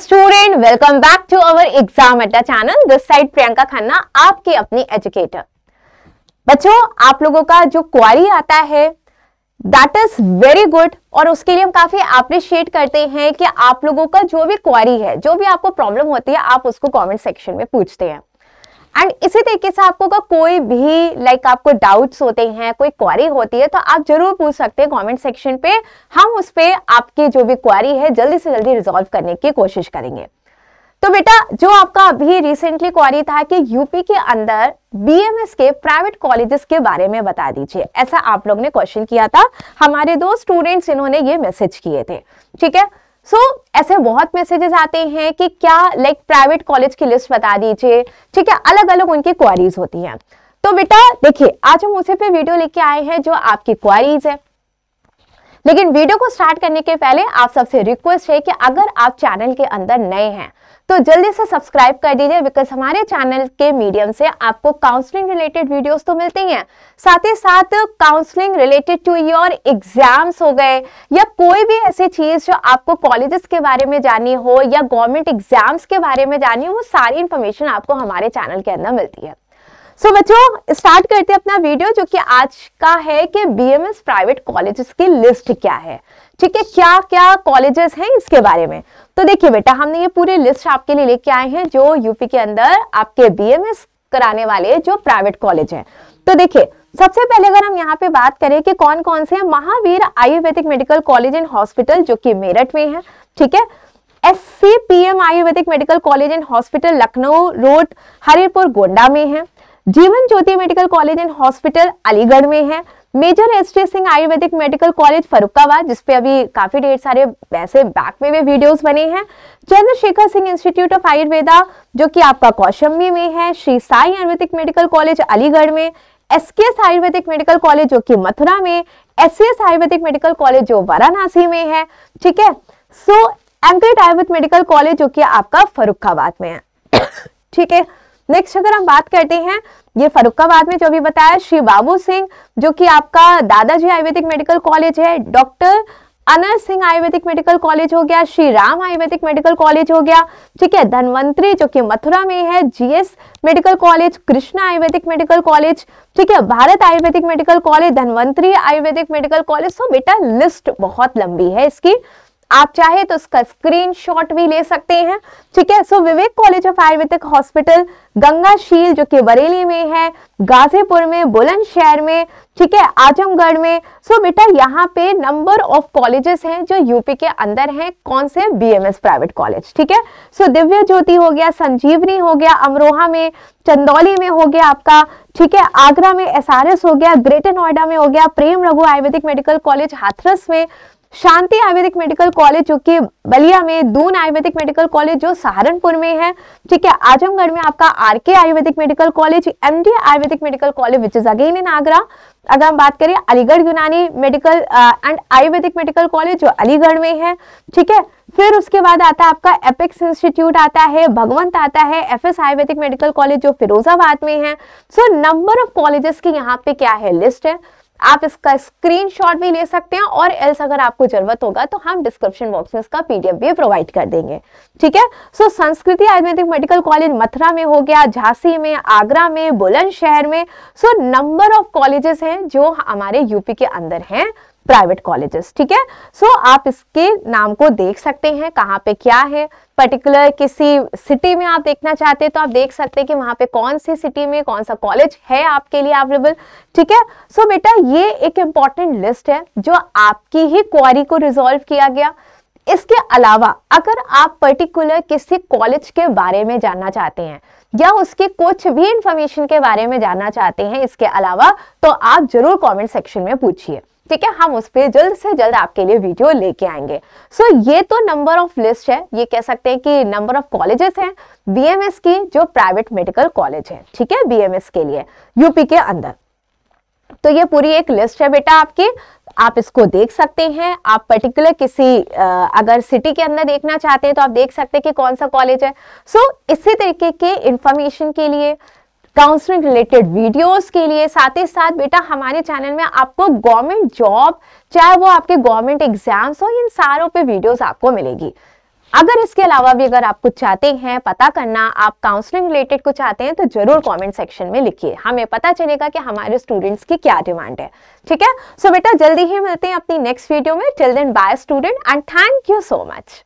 student welcome back to our exam Adda channel this side Priyanka Khanna आपके अपनी educator बच्चों आप लोगों का जो क्वारी आता है दैट इज वेरी गुड और उसके लिए हम काफी अप्रिशिएट करते हैं कि आप लोगों का जो भी क्वारी है जो भी आपको प्रॉब्लम होती है आप उसको कमेंट सेक्शन में पूछते हैं एंड इसी तरीके से आपको का कोई भी लाइक like, आपको डाउट्स होते हैं कोई क्वारी होती है तो आप जरूर पूछ सकते हैं कमेंट सेक्शन पे हम उस पर आपकी जो भी क्वारी है जल्दी से जल्दी रिजॉल्व करने की कोशिश करेंगे तो बेटा जो आपका अभी रिसेंटली क्वारी था कि यूपी के अंदर बीएमएस के प्राइवेट कॉलेजेस के बारे में बता दीजिए ऐसा आप लोग ने क्वेश्चन किया था हमारे दो स्टूडेंट्स इन्होंने ये मैसेज किए थे ठीक है सो so, ऐसे बहुत मैसेजेस आते हैं कि क्या लाइक प्राइवेट कॉलेज की लिस्ट बता दीजिए ठीक है अलग अलग उनकी क्वारीज होती हैं तो बेटा देखिए आज हम उसे पे वीडियो लेके आए हैं जो आपकी क्वारीज है लेकिन वीडियो को स्टार्ट करने के पहले आप सबसे रिक्वेस्ट है कि अगर आप चैनल के अंदर नए हैं तो जल्दी से सब्सक्राइब कर दीजिए बिकॉज हमारे चैनल के मीडियम से आपको काउंसलिंग रिलेटेड वीडियोस तो मिलते ही हैं साथ ही साथ counselling related to your exams हो गए या कोई भी ऐसी चीज़ जो आपको कॉलेजेस के बारे में जानी हो या गवर्नमेंट एग्जाम्स के बारे में जानी हो वो सारी इन्फॉर्मेशन आपको हमारे चैनल के अंदर मिलती है सो so, बच्चों स्टार्ट करते हैं अपना वीडियो जो कि आज का है कि बीएमएस प्राइवेट कॉलेजेस की लिस्ट क्या है ठीक है क्या क्या कॉलेजेस हैं इसके बारे में तो देखिए बेटा हमने ये पूरी लिस्ट आपके लिए लेके आए हैं जो यूपी के अंदर आपके बीएमएस कराने वाले जो प्राइवेट कॉलेज हैं तो देखिए सबसे पहले अगर हम यहाँ पे बात करें कि कौन कौन से हैं Mahavir ayurvedic medical college and hospital जो कि मेरठ में है ठीक है S C P M ayurvedic medical college and hospital Lucknow road Haripur Gonda में है Jeevan Jyoti medical college and hospital Aligarh में है major S T Singh ayurvedic medical college Farrukhabad जिसपे अभी काफी ढेर सारे वैसे बैक में भी वीडियोस बने हैं चंद्रशेखर सिंह इंस्टीट्यूट ऑफ आयुर्वेदा जो कि आपका कौशम्बी में है Shri Sai ayurvedic medical college Aligarh में एसकेएस आयुर्वेदिक मेडिकल कॉलेज जो कि मथुरा में एस आयुर्वेदिक मेडिकल कॉलेज जो वाराणसी में है ठीक है सो एमकेट आयुर्वेद मेडिकल कॉलेज जो कि आपका फरुखाबाद में है ठीक है नेक्स्ट अगर हम बात करते हैं ये फरुखाबाद में जो भी बताया श्री बाबू सिंह जो कि आपका दादाजी आयुर्वेदिक मेडिकल कॉलेज है doctor Anar Singh ayurvedic medical college हो गया Shri Ram ayurvedic medical college हो गया ठीक है धनवंतरी जो कि मथुरा में है GS medical college Krishna ayurvedic medical college ठीक है Bharat ayurvedic medical college Dhanvantari ayurvedic medical college so बेटा लिस्ट बहुत लंबी है इसकी आप चाहे तो उसका शॉट भी ले सकते हैं ठीक है so Vivek college of ayurvedic hospital Gangasheel जो कि बरेली में है गाजीपुर में बुलंदशहर में ठीक है आजमगढ़ में सो बेटा यहाँ पे नंबर ऑफ कॉलेजेस हैं जो यूपी के अंदर हैं कौन से बीएमएस प्राइवेट कॉलेज ठीक है सो दिव्य ज्योति हो गया संजीवनी हो गया अमरोहा में चंदौली में हो गया आपका ठीक है आगरा में एस हो गया ग्रेटर नोएडा में हो गया Prem Raghu ayurvedic medical college Hathras में शांति आयुर्वेदिक मेडिकल कॉलेज जो कि बलिया में दून आयुर्वेदिक मेडिकल कॉलेज जो सहारनपुर में है ठीक है आजमगढ़ में आपका R K ayurvedic medical college M D ayurvedic medical college which is again in Agra अगर हम बात करें Aligarh Unani medical and ayurvedic medical college जो अलीगढ़ में है ठीक है फिर उसके बाद आता है आपका एपेक्स इंस्टीट्यूट आता है भगवंत आता है F S ayurvedic medical college जो फिरोजाबाद में है सो नंबर ऑफ कॉलेजेस की यहाँ पे क्या है लिस्ट है आप इसका स्क्रीनशॉट भी ले सकते हैं और एल्स अगर आपको जरूरत होगा तो हम डिस्क्रिप्शन बॉक्स में इसका पीडीएफ भी प्रोवाइड कर देंगे ठीक है सो संस्कृति आयुर्वेदिक मेडिकल कॉलेज मथुरा में हो गया झांसी में आगरा में बुलंदशहर में सो नंबर ऑफ कॉलेजेस हैं जो हमारे यूपी के अंदर हैं प्राइवेट कॉलेजेस ठीक है सो आप इसके नाम को देख सकते हैं कहाँ पे क्या है पर्टिकुलर किसी सिटी में आप देखना चाहते हैं तो आप देख सकते हैं कि वहां पे कौन सी सिटी में कौन सा कॉलेज है आपके लिए अवेलेबल ठीक है सो बेटा ये एक इम्पॉर्टेंट लिस्ट है जो आपकी ही क्वारी को रिजोल्व किया गया इसके अलावा अगर आप पर्टिकुलर किसी कॉलेज के बारे में जानना चाहते हैं या उसके कुछ भी इंफॉर्मेशन के बारे में जानना चाहते हैं इसके अलावा तो आप जरूर कमेंट सेक्शन में पूछिए ठीक है हम उस पर जल्द से जल्द आपके लिए वीडियो लेके आएंगे सो so, ये तो नंबर ऑफ लिस्ट है ये कह सकते हैं कि नंबर ऑफ कॉलेजेस हैं बीएमएस की जो प्राइवेट मेडिकल कॉलेज है ठीक है बीएमएस के लिए यूपी के अंदर तो ये पूरी एक लिस्ट है बेटा आपकी आप इसको देख सकते हैं आप पर्टिकुलर किसी आ, अगर सिटी के अंदर देखना चाहते हैं तो आप देख सकते हैं कि कौन सा कॉलेज है सो so, इसी तरीके के इंफॉर्मेशन के लिए काउंसलिंग रिलेटेड वीडियोस के लिए साथ ही साथ बेटा हमारे चैनल में आपको गवर्नमेंट जॉब चाहे वो आपके गवर्नमेंट एग्जाम्स हो इन सारों पे वीडियोस आपको मिलेगी अगर इसके अलावा भी अगर आप कुछ चाहते हैं पता करना आप काउंसलिंग रिलेटेड कुछ चाहते हैं तो जरूर कमेंट सेक्शन में लिखिए हमें पता चलेगा कि हमारे स्टूडेंट्स की क्या डिमांड है ठीक है सो so, बेटा जल्दी ही मिलते हैं अपनी नेक्स्ट वीडियो में till then bye student and thank you so much